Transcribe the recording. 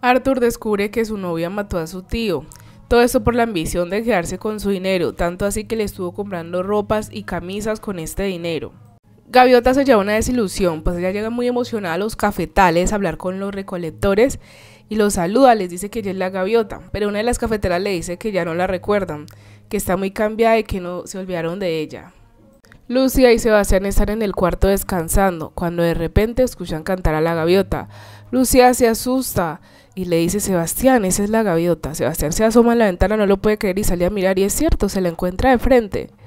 Arthur descubre que su novia mató a su tío. Todo esto por la ambición de quedarse con su dinero, tanto así que le estuvo comprando ropas y camisas con este dinero. Gaviota se lleva una desilusión, pues ella llega muy emocionada a los cafetales a hablar con los recolectores y los saluda, les dice que ella es la gaviota, pero una de las cafeteras le dice que ya no la recuerdan, que está muy cambiada y que no se olvidaron de ella. Lucia y Sebastián están en el cuarto descansando, cuando de repente escuchan cantar a la gaviota. Lucia se asusta y le dice, Sebastián, esa es la gaviota. Sebastián se asoma a la ventana, no lo puede creer y sale a mirar y es cierto, se la encuentra de frente.